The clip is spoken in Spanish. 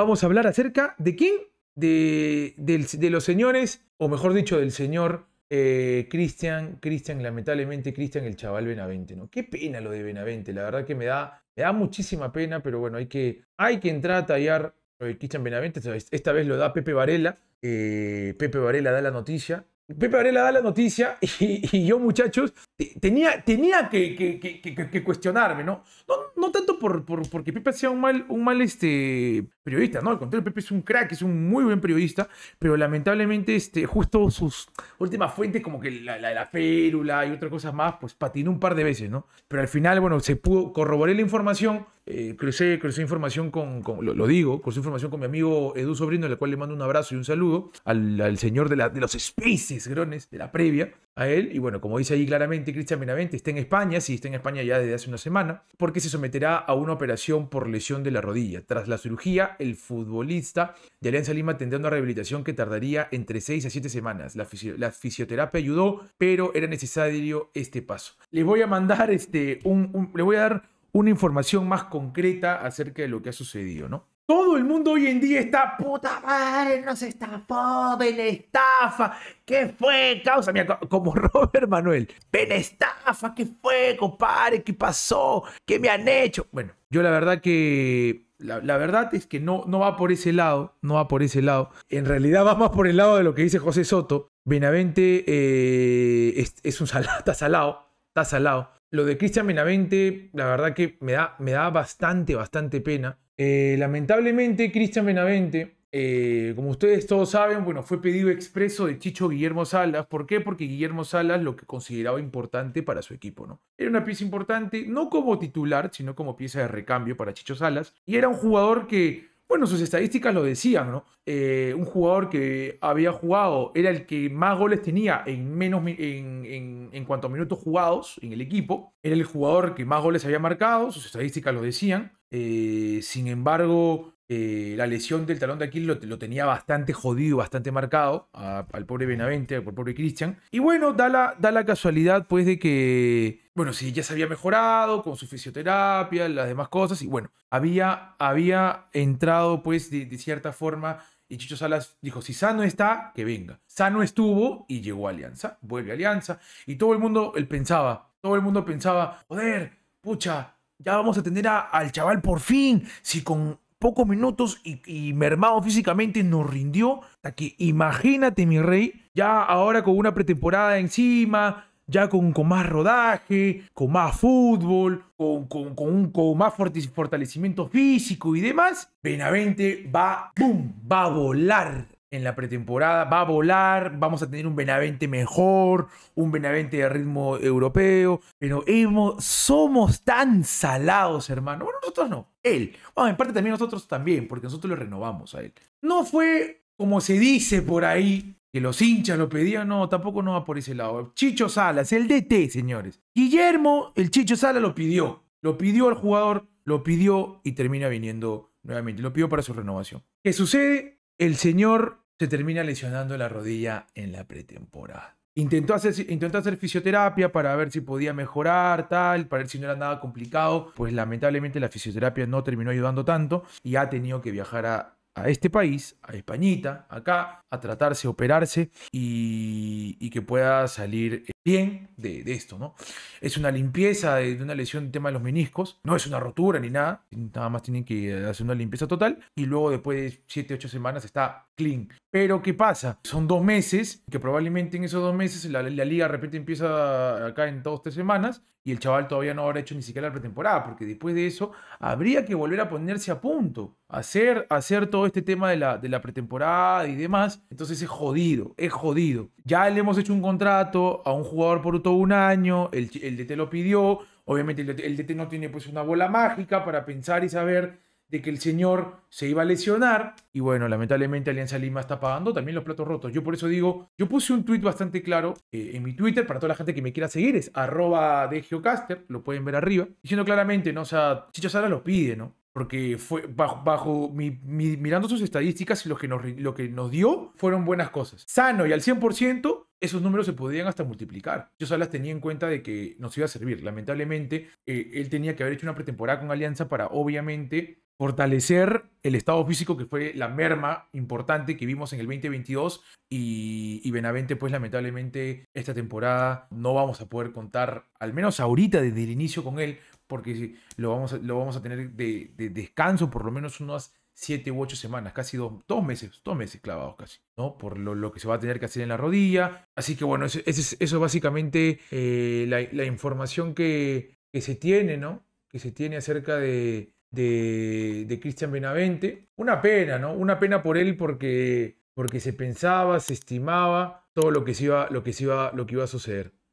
vamos a hablar acerca de quién, de, los señores, o mejor dicho, del señor eh, Cristian, Cristian, lamentablemente Cristian, el chaval Benavente, ¿no? Qué pena lo de Benavente, la verdad que me da, me da muchísima pena, pero bueno, hay que, hay que entrar a tallar eh, Cristian Benavente, esta vez lo da Pepe Varela, eh, Pepe Varela da la noticia, Pepe Varela da la noticia y, yo, muchachos, tenía, tenía que, cuestionarme, ¿no? No, no tanto por, por, porque Pepe sea un mal, un mal este, periodista, ¿no? Al contrario, Pepe es un crack, es un muy buen periodista, pero lamentablemente este, justo sus últimas fuentes, como que la, la, la férula y otras cosas más, pues patinó un par de veces, ¿no? Pero al final, bueno, se pudo corroborar la información eh, crucé, información con, lo, digo, crucé información con mi amigo Edu Sobrino, al cual le mando un abrazo y un saludo, al, señor de, la, de los Spaces, grones, de la previa, a él. Y bueno, como dice ahí claramente Cristian Benavente, está en España, sí, está en España ya desde hace una semana, porque se someterá a una operación por lesión de la rodilla. Tras la cirugía, el futbolista de Alianza Lima tendrá una rehabilitación que tardaría entre 6 a 7 semanas. La, la fisioterapia ayudó, pero era necesario este paso. le voy a mandar este, un, un le voy a dar una información más concreta acerca de lo que ha sucedido, ¿no? Todo el mundo hoy en día está, puta madre, nos estafó, estafa, ¿qué fue? Causa, como Robert Manuel, estafa, ¿qué fue, compadre? ¿Qué pasó? ¿Qué me han hecho? Bueno, yo la verdad que la, verdad es que no, no va por ese lado, no va por ese lado. En realidad va más por el lado de lo que dice José Soto. Benavente eh, es, es, un salado, está salado, está salado. Lo de Cristian Benavente, la verdad que me da, me da bastante, bastante pena. Eh, lamentablemente, Cristian Benavente, eh, como ustedes todos saben, bueno, fue pedido expreso de Chicho Guillermo Salas. ¿Por qué? Porque Guillermo Salas lo que consideraba importante para su equipo, ¿no? Era una pieza importante, no como titular, sino como pieza de recambio para Chicho Salas. Y era un jugador que bueno, sus estadísticas lo decían, ¿no? Eh, un jugador que había jugado era el que más goles tenía en, menos, en, en, cuanto a minutos jugados en el equipo, era el jugador que más goles había marcado, sus estadísticas lo decían. Eh, sin embargo, eh, la lesión del talón de Aquiles lo, tenía bastante jodido, bastante marcado al pobre Benavente, al pobre Christian. Y bueno, da la, da la casualidad pues de que, bueno, sí, ya se había mejorado con su fisioterapia, las demás cosas, y bueno, había, había entrado pues de, cierta forma y Chicho Salas dijo, si Sano está, que venga. Sano estuvo y llegó a Alianza, vuelve a Alianza. Y todo el mundo él pensaba, todo el mundo pensaba, joder, pucha, ya vamos a tener a, al chaval por fin. Si con pocos minutos y, mermado físicamente, nos rindió. Hasta que imagínate, mi rey, ya ahora con una pretemporada encima, ya con, con más rodaje, con más fútbol, con, con, un, con más fortalecimiento físico y demás, Benavente va, ¡boom!, va a volar en la pretemporada, va a volar, vamos a tener un Benavente mejor, un Benavente de ritmo europeo, pero hemos, somos tan salados, hermano. Bueno, nosotros no, él. Bueno, en parte también nosotros también, porque nosotros lo renovamos a él. No fue como se dice por ahí, que los hinchas lo pedían, no, tampoco no va por ese lado. Chicho Salas, el DT, señores. Guillermo, el Chicho Salas lo pidió, lo pidió al jugador, lo pidió y termina viniendo nuevamente, lo pidió para su renovación. ¿Qué sucede? El señor se termina lesionando la rodilla en la pretemporada. Intentó hacer, hacer fisioterapia para ver si podía mejorar, tal, para ver si no era nada complicado. Pues lamentablemente la fisioterapia no terminó ayudando tanto y ha tenido que viajar a, este país, a Españita, acá, a tratarse, operarse y que pueda salir bien de, esto, ¿no? Es una limpieza de, una lesión del tema de los meniscos, no es una rotura ni nada, nada más tienen que hacer una limpieza total y luego después de 7, 8 semanas está clean. Pero ¿qué pasa? Son dos meses, que probablemente en esos dos meses la, liga de repente empieza acá en dos, tres semanas y el chaval todavía no habrá hecho ni siquiera la pretemporada, porque después de eso habría que volver a ponerse a punto, hacer, hacer todo este tema de la, de la pretemporada y demás. Entonces es jodido, es jodido. Ya le hemos hecho un contrato a un jugador por todo un año, el, DT lo pidió, obviamente el, DT no tiene pues una bola mágica para pensar y saber de que el señor se iba a lesionar y bueno, lamentablemente Alianza Lima está pagando también los platos rotos. Yo por eso digo, yo puse un tuit bastante claro eh, en mi Twitter, para toda la gente que me quiera seguir, es arroba de Geocaster, lo pueden ver arriba, diciendo claramente, ¿no? O sea, Chicho Sara lo pide, ¿no? porque fue bajo, mi, mirando sus estadísticas lo que, nos, lo que nos dio fueron buenas cosas. Sano y al 100% esos números se podían hasta multiplicar. Yo Salas tenía en cuenta de que nos iba a servir. Lamentablemente, eh, él tenía que haber hecho una pretemporada con Alianza para, obviamente, fortalecer el estado físico que fue la merma importante que vimos en el 2022 y, Benavente pues lamentablemente esta temporada no vamos a poder contar al menos ahorita desde el inicio con él porque lo vamos a, lo vamos a tener de, de descanso por lo menos unas siete u ocho semanas, casi dos, dos meses, dos meses clavados casi, ¿no? Por lo, que se va a tener que hacer en la rodilla. Así que bueno, eso, eso es básicamente eh, la, información que, se tiene, ¿no? Que se tiene acerca de, de, Cristian Benavente. Una pena, ¿no? Una pena por él porque, porque se pensaba, se estimaba todo lo que se iba, lo que se iba, lo que iba a suceder.